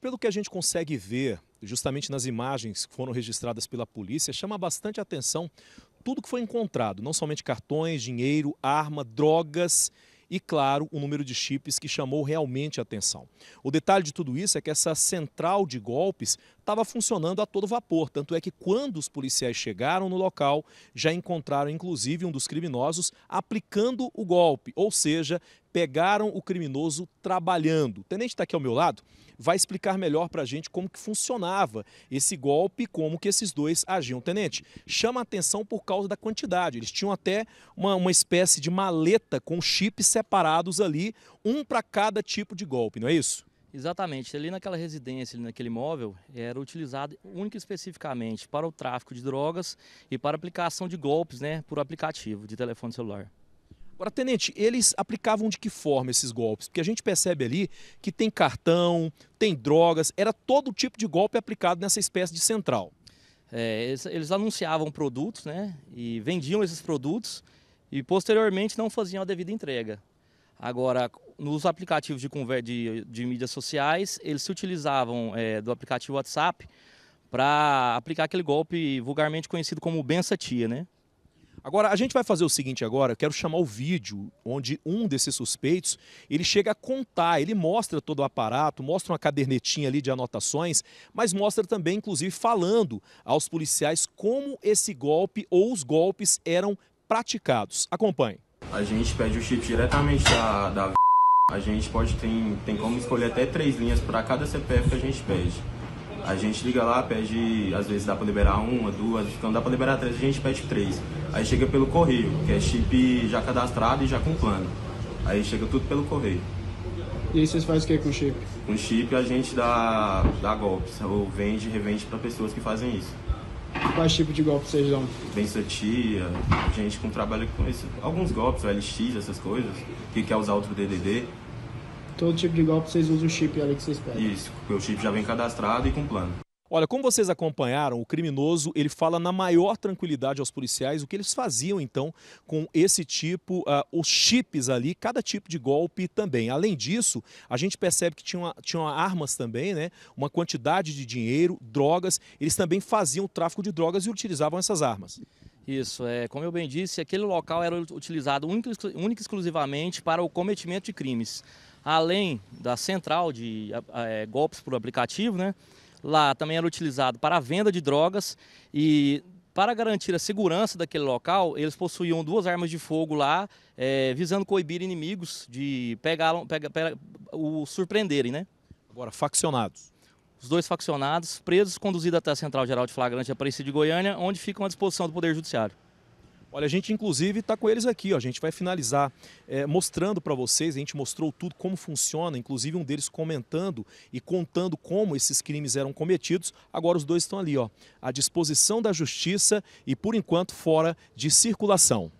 Pelo que a gente consegue ver, justamente nas imagens que foram registradas pela polícia, chama bastante atenção tudo que foi encontrado, não somente cartões, dinheiro, arma, drogas e, claro, o número de chips que chamou realmente atenção. O detalhe de tudo isso é que essa central de golpes estava funcionando a todo vapor. Tanto é que quando os policiais chegaram no local, já encontraram inclusive um dos criminosos aplicando o golpe, ou seja, pegaram o criminoso trabalhando. O tenente está aqui ao meu lado, vai explicar melhor para a gente como que funcionava esse golpe, como que esses dois agiam. Tenente, chama atenção por causa da quantidade. Eles tinham até uma, uma espécie de maleta com chips separados ali, um para cada tipo de golpe, não é isso? Exatamente. Ali naquela residência, ali naquele imóvel, era utilizado único e especificamente para o tráfico de drogas e para aplicação de golpes né, por aplicativo de telefone celular. Agora, tenente, eles aplicavam de que forma esses golpes? Porque a gente percebe ali que tem cartão, tem drogas, era todo tipo de golpe aplicado nessa espécie de central. É, eles, eles, anunciavam produtos, né? E vendiam esses produtos e posteriormente não faziam a devida entrega. Agora, nos aplicativos de, de, de mídias sociais, eles se utilizavam é, do aplicativo WhatsApp para aplicar aquele golpe vulgarmente conhecido como bença tia, né? Agora, a gente vai fazer o seguinte agora, quero chamar o vídeo onde um desses suspeitos, ele chega a contar, ele mostra todo o aparato, mostra uma cadernetinha ali de anotações, mas mostra também, inclusive, falando aos policiais como esse golpe ou os golpes eram praticados. Acompanhe a gente pede o chip diretamente da, da a gente pode tem, tem como escolher até três linhas para cada CPF que a gente pede. A gente liga lá, pede, às vezes dá para liberar uma, duas, quando dá para liberar três, a gente pede três. Aí chega pelo correio, que é chip já cadastrado e já com plano. Aí chega tudo pelo correio. E aí vocês fazem o que com o chip? Com chip a gente dá, dá golpes, ou vende, revende para pessoas que fazem isso. Quais tipos de golpes vocês dão? Bensotia, gente com trabalho com isso. Alguns golpes, LX, essas coisas, que quer usar outro DDD. Todo tipo de golpe vocês usam o chip ali que vocês pegam. Isso, porque o chip já vem cadastrado e com plano. Olha, como vocês acompanharam, o criminoso ele fala na maior tranquilidade aos policiais o que eles faziam então com esse tipo, uh, os chips ali, cada tipo de golpe também. Além disso, a gente percebe que tinham, tinha armas também, né? Uma quantidade de dinheiro, drogas. Eles também faziam o tráfico de drogas e utilizavam essas armas. Isso, é, como eu bem disse, aquele local era utilizado única, única e exclusivamente para o cometimento de crimes. Além da central de ah, ah, é, golpes por aplicativo, né? Lá também era utilizado para a venda de drogas e para garantir a segurança daquele local, eles possuíam duas armas de fogo lá, é, visando coibir inimigos de pegar, pega, pegar o surpreenderem, né? Agora, faccionados. Os dois faccionados, presos, conduzidos até a Central Geral de Flagrante Aparecida de Goiânia, onde ficam à disposição do Poder Judiciário. Olha, a gente inclusive está com eles aqui, ó. a gente vai finalizar é, mostrando para vocês, a gente mostrou tudo como funciona, inclusive um deles comentando e contando como esses crimes eram cometidos. Agora os dois estão ali, ó, à disposição da justiça e por enquanto fora de circulação.